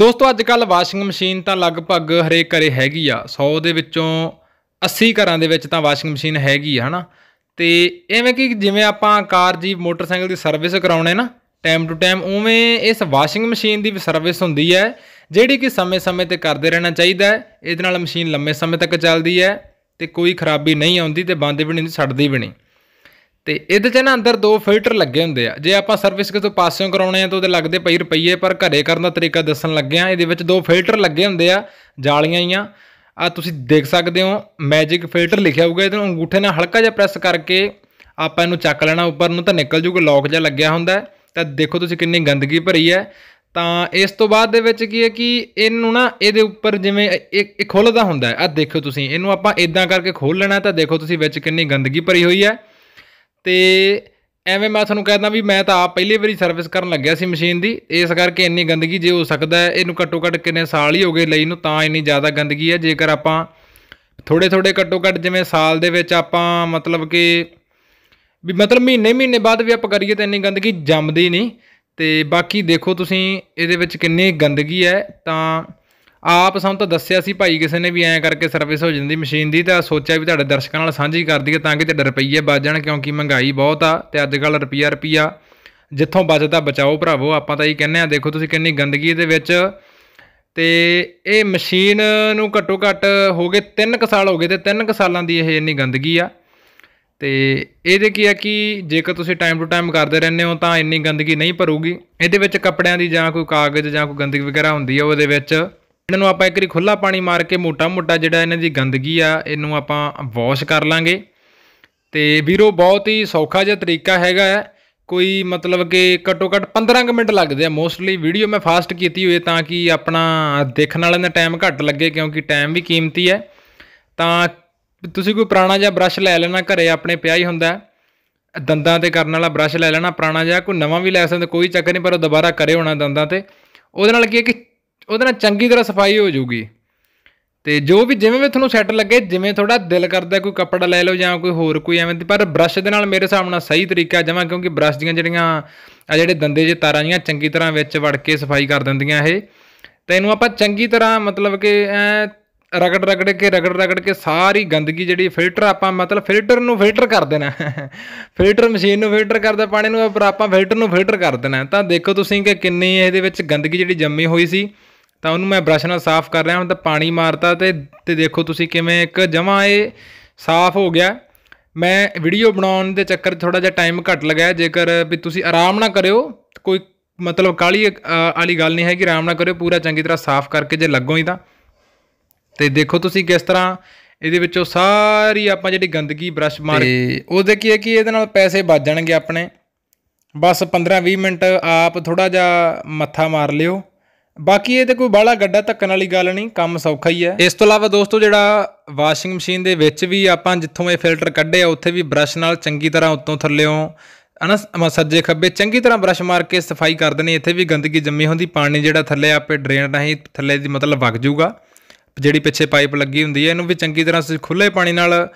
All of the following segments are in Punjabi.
ਦੋਸਤੋ ਅੱਜ ਕੱਲ ਵਾਸ਼ਿੰਗ ਮਸ਼ੀਨ ਤਾਂ ਲਗਭਗ ਹਰੇਕ ਘਰੇ ਹੈਗੀ ਆ 100 ਦੇ ਵਿੱਚੋਂ 80 ਘਰਾਂ ਦੇ ਵਿੱਚ ਤਾਂ ਵਾਸ਼ਿੰਗ ਮਸ਼ੀਨ ਹੈਗੀ ਆ ਹਨਾ ਤੇ ਐਵੇਂ ਕਿ ਜਿਵੇਂ ਆਪਾਂ ਕਾਰ ਜੀ ਮੋਟਰਸਾਈਕਲ ਦੀ ਸਰਵਿਸ ਕਰਾਉਣੇ ਨਾ ਟਾਈਮ ਟੂ ਟਾਈਮ ਉਵੇਂ ਇਸ ਵਾਸ਼ਿੰਗ ਮਸ਼ੀਨ ਦੀ ਵੀ ਸਰਵਿਸ ਹੁੰਦੀ ਹੈ ਜਿਹੜੀ ਕਿ ਸਮੇਂ-ਸਮੇਂ ਤੇ ਕਰਦੇ ਰਹਿਣਾ ਚਾਹੀਦਾ ਹੈ ਇਹਦੇ ਨਾਲ ਮਸ਼ੀਨ ਲੰਮੇ ਸਮੇਂ ਤੱਕ ਚੱਲਦੀ ਹੈ ਤੇ ਕੋਈ ਖਰਾਬੀ ਨਹੀਂ ਆਉਂਦੀ ਤੇ ਬੰਦ ਵੀ ਨਹੀਂ ਛੱਡਦੀ ਵੀ ਨਹੀਂ ਤੇ ਇਹਦੇ 'ਚ ਨਾ ਅੰਦਰ ਦੋ ਫਿਲਟਰ ਲੱਗੇ ਹੁੰਦੇ ਆ ਜੇ ਆਪਾਂ ਸਰਵਿਸ ਕਿਤੋਂ ਪਾਸਿਓਂ ਕਰਾਉਣੇ ਆ ਤਾਂ ਉਹਦੇ ਲੱਗਦੇ ਪਈ ਰੁਪਈਏ ਪਰ ਘਰੇ ਕਰਨ ਦਾ ਤਰੀਕਾ ਦੱਸਣ ਲੱਗੇ ਆ ਇਹਦੇ ਵਿੱਚ ਦੋ ਫਿਲਟਰ ਲੱਗੇ ਹੁੰਦੇ ਆ ਜਾਲੀਆਂ ਹੀ ਆ ਆ ਤੁਸੀਂ ਦੇਖ ਸਕਦੇ ਹੋ ਮੈਜਿਕ ਫਿਲਟਰ ਲਿਖਿਆ ਹੋਊਗਾ ਇਹਨੂੰ ਅੰਗੂਠੇ ਨਾਲ ਹਲਕਾ ਜਿਹਾ ਪ੍ਰੈਸ ਕਰਕੇ ਆਪਾਂ ਇਹਨੂੰ ਚੱਕ ਲੈਣਾ ਉੱਪਰ ਨੂੰ ਤਾਂ ਨਿਕਲ ਜੂਗਾ ਲੌਕ ਜਿਹਾ ਲੱਗਿਆ ਹੁੰਦਾ ਤਾਂ ਦੇਖੋ ਤੁਸੀਂ ਕਿੰਨੀ ਗੰਦਗੀ ਭਰੀ ਹੈ ਤਾਂ ਇਸ ਤੋਂ ਬਾਅਦ ਦੇ ਵਿੱਚ ਕੀ ਹੈ ਕਿ ਇਹਨੂੰ ਨਾ ਇਹਦੇ ਉੱਪਰ ਜਿਵੇਂ ਇੱਕ ਖੁੱਲਦਾ ਹੁੰਦਾ ਆ ਦੇਖੋ ਤੁਸੀਂ ਇਹਨੂੰ ਆਪਾਂ ਇਦਾਂ ਕਰਕੇ ਖੋਲ ਲੈਣਾ ਤਾਂ ਦੇਖੋ ਤੁਸੀਂ ਵਿੱਚ ਕਿੰਨੀ ਗੰਦਗੀ ਭਰੀ ਹੋਈ ਹੈ ਤੇ ਐਵੇਂ ਮੈਂ ਤੁਹਾਨੂੰ ਕਹਿੰਦਾ ਵੀ ਮੈਂ ਤਾਂ ਆਪ ਪਹਿਲੀ ਵਾਰੀ ਸਰਵਿਸ ਕਰਨ ਲੱਗਿਆ ਸੀ ਮਸ਼ੀਨ ਦੀ ਇਸ ਕਰਕੇ ਇੰਨੀ ਗੰਦਗੀ ਜੇ ਹੋ ਸਕਦਾ ਇਹਨੂੰ ਘੱਟੋ ਘੱਟ ਕਿੰਨੇ ਸਾਲ ਹੀ ਹੋ ਗਏ ਲਈ ਨੂੰ ਤਾਂ ਇੰਨੀ ਜ਼ਿਆਦਾ ਗੰਦਗੀ ਹੈ ਜੇਕਰ ਆਪਾਂ ਥੋੜੇ ਥੋੜੇ ਘੱਟੋ ਘੱਟ ਜਿਵੇਂ ਸਾਲ ਦੇ ਵਿੱਚ ਆਪਾਂ ਮਤਲਬ ਕਿ ਵੀ ਮਤਲਬ ਮਹੀਨੇ ਮਹੀਨੇ ਬਾਅਦ ਵੀ ਆਪਾਂ ਕਰੀਏ ਤਾਂ ਇੰਨੀ ਗੰਦਗੀ ਜੰਮਦੀ ਨਹੀਂ ਤੇ ਬਾਕੀ ਦੇਖੋ ਤੁਸੀਂ ਇਹਦੇ ਵਿੱਚ ਕਿੰਨੀ ਗੰਦਗੀ ਹੈ ਤਾਂ ਆਪ ਸਾਨੂੰ ਤਾਂ ਦੱਸਿਆ ਸੀ ਭਾਈ ਕਿਸੇ ਨੇ ਵੀ ਐਂ ਕਰਕੇ ਸਰਵਿਸ ਹੋ ਜਾਂਦੀ ਮਸ਼ੀਨ ਦੀ ਤਾਂ ਸੋਚਿਆ ਵੀ ਤੁਹਾਡੇ ਦਰਸ਼ਕਾਂ ਨਾਲ ਸਾਂਝੀ ਕਰ ਦਈਏ ਤਾਂ ਕਿ ਤੇ ਰੁਪਈਏ ਬਚ ਜਾਣ ਕਿਉਂਕਿ ਮਹਿੰਗਾਈ ਬਹੁਤ ਆ ਤੇ ਅੱਜ ਕੱਲ ਰੁਪਈਆ ਰੁਪਈਆ ਜਿੱਥੋਂ ਬਚਦਾ ਬਚਾਓ ਭਰਾਵੋ ਆਪਾਂ ਤਾਂ ਇਹ ਕਹਿੰਨੇ ਆ ਦੇਖੋ ਤੁਸੀਂ ਕਿੰਨੀ ਗੰਦਗੀ ਦੇ ਵਿੱਚ ਤੇ ਇਹ ਮਸ਼ੀਨ ਨੂੰ ਘੱਟੋ ਘੱਟ ਹੋ ਗਏ 3 ਸਾਲ ਹੋ ਗਏ ਤੇ 3 ਸਾਲਾਂ ਦੀ ਇਹ ਇੰਨੀ ਗੰਦਗੀ ਆ ਤੇ ਇਹਦੇ ਕੀ ਆ ਕਿ ਜੇਕਰ ਤੁਸੀਂ ਟਾਈਮ ਟੂ ਟਾਈਮ ਕਰਦੇ ਰਹਿੰਦੇ ਹੋ ਤਾਂ ਇੰਨੀ ਗੰਦਗੀ ਨਹੀਂ ਭਰੂਗੀ ਇਹਦੇ ਵਿੱਚ ਕੱਪੜਿਆਂ ਦੀ ਜਾਂ ਕੋਈ ਕਾਗਜ਼ ਜਾਂ ਕੋਈ ਗੰਦਗੀ ਵਗੈਰਾ ਹੁੰਦੀ ਆ ਉਹਦੇ ਵਿੱਚ ਇਹਨਾਂ ਨੂੰ ਆਪਾਂ ਇੱਕ ਵਾਰੀ ਖੁੱਲਾ ਪਾਣੀ ਮਾਰ ਕੇ ਮੋਟਾ-ਮੋਟਾ ਜਿਹੜਾ ਇਹਨਾਂ ਦੀ ਗੰਦਗੀ ਆ ਇਹਨੂੰ ਆਪਾਂ ਵਾਸ਼ ਕਰ ਲਾਂਗੇ ਤੇ ਵੀਰੋ ਬਹੁਤ ਹੀ ਸੌਖਾ ਜਿਹਾ ਤਰੀਕਾ ਹੈਗਾ ਹੈ ਕੋਈ ਮਤਲਬ ਕਿ ਘੱਟੋ ਘੱਟ 15 ਮਿੰਟ ਲੱਗਦੇ ਆ ਮੋਸਟਲੀ ਵੀਡੀਓ ਮੈਂ ਫਾਸਟ ਕੀਤੀ ਹੋਈ ਤਾਂ ਕਿ ਆਪਣਾ ਦੇਖਣ ਵਾਲਿਆਂ ਦਾ ਟਾਈਮ ਘੱਟ ਲੱਗੇ ਕਿਉਂਕਿ ਟਾਈਮ ਵੀ ਕੀਮਤੀ ਹੈ ਤਾਂ ਤੁਸੀਂ ਕੋਈ ਪੁਰਾਣਾ ਜਿਹਾ ਬ੍ਰਸ਼ ਲੈ ਲੈਣਾ ਘਰੇ ਆਪਣੇ ਪਿਆ ਹੀ ਹੁੰਦਾ ਦੰਦਾਂ ਤੇ ਕਰਨ ਵਾਲਾ ਬ੍ਰਸ਼ ਲੈ ਲੈਣਾ ਪੁਰਾਣਾ ਜਿਹਾ ਕੋਈ ਨਵਾਂ ਵੀ ਲੈ ਸਕਦੇ ਕੋਈ ਚੱਕਰ ਨਹੀਂ ਪਰ ਉਹ ਦੁਬਾਰਾ ਕਰੇ ਹੋਣਾ ਦੰਦਾਂ ਤੇ ਉਹਦੇ ਨਾਲ ਕੀ ਹੈ ਕਿ ਉਹਦੇ ਨਾਲ ਚੰਗੀ ਤਰ੍ਹਾਂ ਸਫਾਈ ਹੋ ਜਾਊਗੀ ਤੇ ਜੋ ਵੀ ਜਿਵੇਂ ਵੀ ਤੁਹਾਨੂੰ ਸੈੱਟ ਲੱਗੇ ਜਿਵੇਂ ਤੁਹਾਡਾ ਦਿਲ ਕਰਦਾ ਕੋਈ ਕੱਪੜਾ ਲੈ ਲਓ ਜਾਂ ਕੋਈ ਹੋਰ ਕੋਈ ਐਵੇਂ ਪਰ ਬ੍ਰਸ਼ ਦੇ ਨਾਲ ਮੇਰੇ ਹਿਸਾਬ ਨਾਲ ਸਹੀ ਤਰੀਕਾ ਜਮਾ ਕਿਉਂਕਿ ਬ੍ਰਸ਼ ਦੀਆਂ ਜਿਹੜੀਆਂ ਆ ਜਿਹੜੇ ਦੰਦੇ ਜੇ ਤਾਰਾਂ ਜੀਆਂ ਚੰਗੀ ਤਰ੍ਹਾਂ ਵਿੱਚ ਵੜ ਕੇ ਸਫਾਈ ਕਰ ਦਿੰਦੀਆਂ ਇਹ ਤੇ ਇਹਨੂੰ ਆਪਾਂ ਚੰਗੀ ਤਰ੍ਹਾਂ ਮਤਲਬ ਕਿ ਐ ਰਗੜ ਰਗੜ ਕੇ ਰਗੜ ਰਗੜ ਕੇ ਸਾਰੀ ਗੰਦਗੀ ਜਿਹੜੀ ਫਿਲਟਰ ਆਪਾਂ ਮਤਲਬ ਫਿਲਟਰ ਨੂੰ ਫਿਲਟਰ ਕਰ ਦੇਣਾ ਫਿਲਟਰ ਮਸ਼ੀਨ ਨੂੰ ਫਿਲਟਰ ਕਰਦਾ ਪਾਣੀ ਨੂੰ ਪਰ ਆਪਾਂ ਫਿਲਟਰ ਨੂੰ ਫਿਲਟਰ ਕਰ ਦੇਣਾ ਤਾਂ ਦੇਖੋ ਤੁਸੀਂ ਕਿ ਕਿੰਨੀ ਇਹਦੇ ਵਿੱਚ ਗੰਦਗੀ ਜਿਹੜੀ ਜੰਮੀ ਹੋਈ ਸੀ ਤਾਂ ਉਹਨੂੰ ਮੈਂ ਬ੍ਰਸ਼ ਨਾਲ ਸਾਫ਼ ਕਰ ਰਿਹਾ ਹੁਣ ਤਾਂ ਪਾਣੀ ਮਾਰਤਾ ਤੇ ਤੇ ਦੇਖੋ ਤੁਸੀਂ ਕਿਵੇਂ ਇੱਕ ਜਮਾ ਇਹ ਸਾਫ਼ ਹੋ ਗਿਆ ਮੈਂ ਵੀਡੀਓ ਬਣਾਉਣ ਦੇ ਚੱਕਰ ਥੋੜਾ ਜਿਹਾ ਟਾਈਮ ਘੱਟ ਲਗਾਇਆ ਜੇਕਰ ਵੀ ਤੁਸੀਂ ਆਰਾਮ ਨਾ ਕਰਿਓ ਕੋਈ ਮਤਲਬ ਕਾਲੀ ਵਾਲੀ ਗੱਲ ਨਹੀਂ ਹੈ ਕਿ ਆਰਾਮ ਨਾ ਕਰਿਓ ਪੂਰਾ ਚੰਗੀ ਤਰ੍ਹਾਂ ਸਾਫ਼ ਕਰਕੇ ਜੇ ਲੱਗੋ ਹੀ ਤਾਂ ਤੇ ਦੇਖੋ ਤੁਸੀਂ ਕਿਸ ਤਰ੍ਹਾਂ ਇਹਦੇ ਵਿੱਚੋਂ ਸਾਰੀ ਆਪਾਂ ਜਿਹੜੀ ਗੰਦਗੀ ਬ੍ਰਸ਼ ਮਾਰ ਕੇ ਉਹਦੇ ਕੀ ਹੈ ਕਿ ਇਹਦੇ ਨਾਲ ਪੈਸੇ ਬਚ ਜਾਣਗੇ ਆਪਣੇ ਬਸ 15-20 ਮਿੰਟ ਆਪ ਥੋੜਾ ਜਿਹਾ ਮੱਥਾ ਮਾਰ ਲਿਓ ਬਾਕੀ ਇਹ ਤੇ ਕੋਈ ਬਾਹਲਾ ਗੱਡਾ ਧੱਕਣ ਵਾਲੀ ਗੱਲ ਨਹੀਂ ਕੰਮ ਸੌਖਾ ਹੀ ਹੈ ਇਸ ਤੋਂ ਇਲਾਵਾ ਦੋਸਤੋ ਜਿਹੜਾ ਵਾਸ਼ਿੰਗ ਮਸ਼ੀਨ ਦੇ ਵਿੱਚ ਵੀ ਆਪਾਂ ਜਿੱਥੋਂ ਇਹ ਫਿਲਟਰ ਕੱਢੇ ਆ ਉੱਥੇ ਵੀ ਬਰਸ਼ ਨਾਲ ਚੰਗੀ ਤਰ੍ਹਾਂ ਉੱਤੋਂ ਥੱਲੇੋਂ ਹਨਾ ਸੱਜੇ ਖੱਬੇ ਚੰਗੀ ਤਰ੍ਹਾਂ ਬਰਸ਼ ਮਾਰ ਕੇ ਸਫਾਈ ਕਰ ਦੇਣੀ ਇੱਥੇ ਵੀ ਗੰਦਗੀ ਜੰਮੀ ਹੁੰਦੀ ਪਾਣੀ ਜਿਹੜਾ ਥੱਲੇ ਆਪੇ ਡਰੇਨ ਰਾਹੀਂ ਥੱਲੇ ਦੀ ਮਤਲਬ ਵਗ ਜਾਊਗਾ ਜਿਹੜੀ ਪਿੱਛੇ ਪਾਈਪ ਲੱਗੀ ਹੁੰਦੀ ਹੈ ਇਹਨੂੰ ਵੀ ਚੰਗੀ ਤਰ੍ਹਾਂ ਖੁੱਲੇ ਪਾਣੀ ਨਾਲ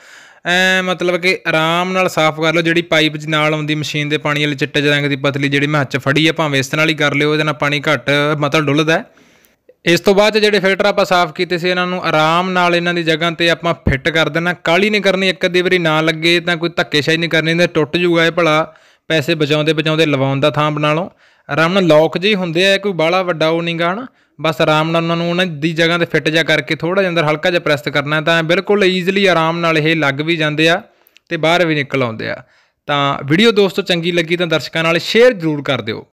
ਐ ਮਤਲਬ ਕਿ ਆਰਾਮ ਨਾਲ ਸਾਫ਼ ਕਰ ਲਓ ਜਿਹੜੀ ਪਾਈਪ ਜੀ ਨਾਲ ਆਉਂਦੀ ਮਸ਼ੀਨ ਦੇ ਪਾਣੀ ਵਾਲੀ ਚਿੱਟੇ ਰੰਗ ਦੀ ਪਤਲੀ ਜਿਹੜੀ ਮੈਂ ਹੱਥ ਫੜੀ ਆ ਭਾਵੇਂ ਇਸ ਤਰ੍ਹਾਂ ਹੀ ਕਰ ਲਿਓ ਇਹਦੇ ਨਾਲ ਪਾਣੀ ਘੱਟ ਮਤਲਬ ਡੁੱਲਦਾ ਇਸ ਤੋਂ ਬਾਅਦ ਜਿਹੜੇ ਫਿਲਟਰ ਆਪਾਂ ਸਾਫ਼ ਕੀਤੇ ਸੀ ਇਹਨਾਂ ਨੂੰ ਆਰਾਮ ਨਾਲ ਇਹਨਾਂ ਦੀ ਜਗ੍ਹਾ ਤੇ ਆਪਾਂ ਫਿੱਟ ਕਰ ਦੇਣਾ ਕਾਲੀ ਨਹੀਂ ਕਰਨੀ ਇੱਕ ਅੱਧੀ ਵਾਰੀ ਨਾ ਲੱਗੇ ਤਾਂ ਕੋਈ ਸ਼ਾਈ ਨਹੀਂ ਕਰਨੀ ਤੇ ਟੁੱਟ ਜੂਗਾ ਇਹ ਭਲਾ ਪੈਸੇ ਬਚਾਉਂਦੇ ਬਚਾਉਂਦੇ ਲਵਾਉਣ ਦਾ ਥਾਂ ਬਣਾ ਲਓ ਆਰਾਮ ਨਾਲ ਲੌਕ ਜਿਹੇ ਹੁੰਦੇ ਆ ਕੋਈ ਬਾਲਾ ਵੱਡਾ ਉਹ ਨਹੀਂਗਾ ਹਨਾ ਬਸ ਆਰਾਮ ਨਾਲ ਉਹਨਾਂ ਨੂੰ ਉਹਨਾਂ ਦੀ ਜਗ੍ਹਾ ਤੇ ਫਿੱਟ ਜਾ ਕਰਕੇ ਥੋੜਾ ਜਿਹਾ ਅੰਦਰ ਹਲਕਾ ਜਿਹਾ ਪ੍ਰੈਸ ਕਰਨਾ ਤਾਂ ਬਿਲਕੁਲ ਈਜ਼ੀਲੀ ਆਰਾਮ ਨਾਲ ਇਹ ਲੱਗ ਵੀ ਜਾਂਦੇ ਆ ਤੇ ਬਾਹਰ ਵੀ ਨਿਕਲ ਆਉਂਦੇ ਆ ਤਾਂ ਵੀਡੀਓ ਦੋਸਤੋ ਚੰਗੀ ਲੱਗੀ ਤਾਂ ਦਰਸ਼ਕਾਂ ਨਾਲ ਸ਼ੇਅਰ ਜ਼ਰੂਰ ਕਰ ਦਿਓ